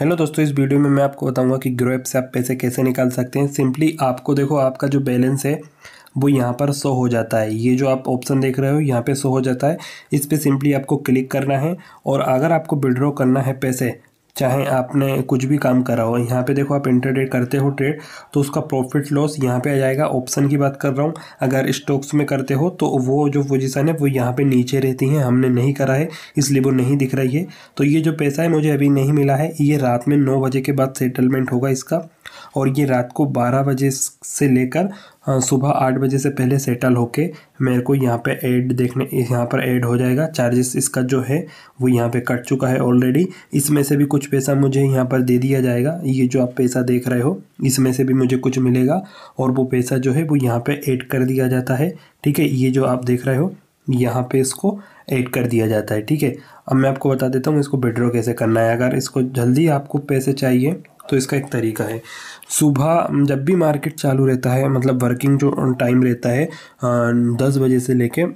hello दोस्तों इस video में मैं आपको बताऊंगा कि ग्रोएप से आप पैसे कैसे निकाल सकते हैं सिंपली आपको देखो आपका जो बैलेंस है वो यहाँ पर शो हो जाता है ये जो आप ऑप्शन देख रहे हो यहाँ पे शो हो जाता है इस पर सिंपली आपको क्लिक करना है और अगर आपको विड्रॉ करना है पैसे चाहे आपने कुछ भी काम करा हो यहाँ पे देखो आप इंटरडे करते हो ट्रेड तो उसका प्रॉफिट लॉस यहाँ पे आ जाएगा ऑप्शन की बात कर रहा हूँ अगर स्टॉक्स में करते हो तो वो जो पोजिशन है वो यहाँ पे नीचे रहती हैं हमने नहीं करा है इसलिए वो नहीं दिख रही है तो ये जो पैसा है मुझे अभी नहीं मिला है ये रात में नौ बजे के बाद सेटलमेंट होगा इसका और ये रात को 12 बजे से लेकर सुबह आठ बजे से पहले सेटल होके मेरे को यहाँ पे ऐड देखने यहाँ पर ऐड हो जाएगा चार्जेस इसका जो है वो यहाँ पे कट चुका है ऑलरेडी इसमें से भी कुछ पैसा मुझे यहाँ पर दे दिया जाएगा ये जो आप पैसा देख रहे हो इसमें से भी मुझे कुछ मिलेगा और वो पैसा जो है वो यहाँ पर ऐड कर दिया जाता है ठीक है ये जो आप देख रहे हो यहाँ पे इसको ऐड कर दिया जाता है ठीक है अब मैं आपको बता देता हूँ इसको विड्रॉ कैसे करना है अगर इसको जल्दी आपको पैसे चाहिए तो इसका एक तरीका है सुबह जब भी मार्केट चालू रहता है मतलब वर्किंग जो टाइम रहता है दस बजे से लेके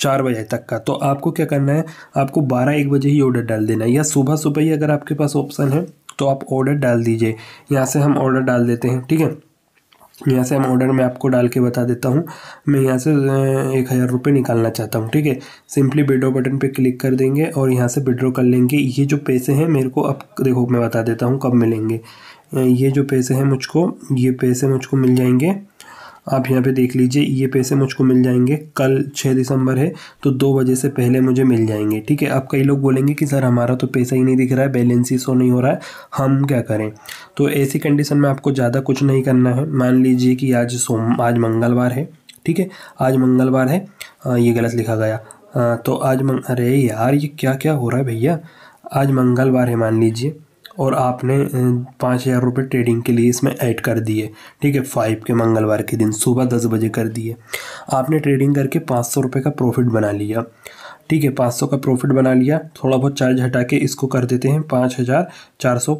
चार बजे तक का तो आपको क्या करना है आपको बारह एक बजे ही ऑर्डर डाल देना है या सुबह सुबह ही अगर आपके पास ऑप्शन है तो आप ऑर्डर डाल दीजिए यहाँ से हम ऑर्डर डाल देते हैं ठीक है तो यहाँ से हम ऑर्डर में आपको डाल के बता देता हूँ मैं यहाँ से एक हज़ार रुपये निकालना चाहता हूँ ठीक है सिंपली विड्रो बटन पे क्लिक कर देंगे और यहाँ से विड्रो कर लेंगे ये जो पैसे हैं मेरे को अब देखो मैं बता देता हूँ कब मिलेंगे ये जो पैसे हैं मुझको ये पैसे मुझको मिल जाएंगे आप यहाँ पे देख लीजिए ये पैसे मुझको मिल जाएंगे कल छः दिसंबर है तो दो बजे से पहले मुझे मिल जाएंगे ठीक है अब कई लोग बोलेंगे कि सर हमारा तो पैसा ही नहीं दिख रहा है बैलेंस ही शो नहीं हो रहा है हम क्या करें तो ऐसी कंडीशन में आपको ज़्यादा कुछ नहीं करना है मान लीजिए कि आज सोम आज मंगलवार है ठीक है आज मंगलवार है आ, ये गलत लिखा गया आ, तो आज मंग अरे यार ये क्या क्या हो रहा है भैया आज मंगलवार है मान लीजिए और आपने पाँच हज़ार रुपये ट्रेडिंग के लिए इसमें ऐड कर दिए ठीक है फाइव के मंगलवार के दिन सुबह दस बजे कर दिए आपने ट्रेडिंग करके पाँच सौ रुपये का प्रॉफिट बना लिया ठीक है पाँच सौ का प्रॉफिट बना लिया थोड़ा बहुत चार्ज हटा के इसको कर देते हैं पाँच हज़ार चार सौ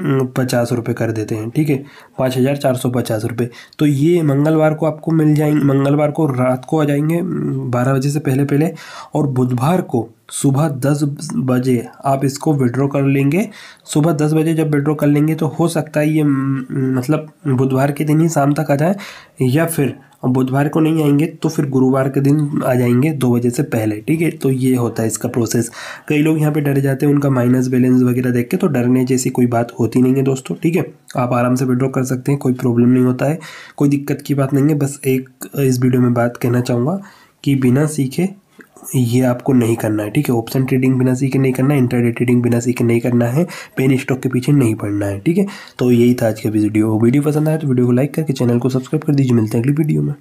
पचास रुपये कर देते हैं ठीक है पाँच हज़ार चार सौ पचास रुपये तो ये मंगलवार को आपको मिल जाएंगे मंगलवार को रात को आ जाएंगे बारह बजे से पहले पहले और बुधवार को सुबह दस बजे आप इसको विड्रॉ कर लेंगे सुबह दस बजे जब विड्रॉ कर लेंगे तो हो सकता है ये मतलब बुधवार के दिन ही शाम तक आ जाए या फिर और बुधवार को नहीं आएंगे तो फिर गुरुवार के दिन आ जाएंगे दो बजे से पहले ठीक है तो ये होता है इसका प्रोसेस कई लोग यहाँ पे डर जाते हैं उनका माइनस बैलेंस वगैरह देख के तो डरने जैसी कोई बात होती नहीं है दोस्तों ठीक है आप आराम से विड्रॉ कर सकते हैं कोई प्रॉब्लम नहीं होता है कोई दिक्कत की बात नहीं है बस एक इस वीडियो में बात कहना चाहूँगा कि बिना सीखे ये आपको नहीं करना है ठीक है ऑप्शन ट्रेडिंग बिना सीखे नहीं करना है इंटरडे ट्रेडिंग बिना सीखे नहीं करना है पेन स्टॉक के पीछे नहीं पड़ना है ठीक है तो यही था आज का वीडियो वीडियो पसंद आया तो वीडियो को लाइक करके चैनल को सब्सक्राइब कर दीजिए मिलते हैं अगली वीडियो में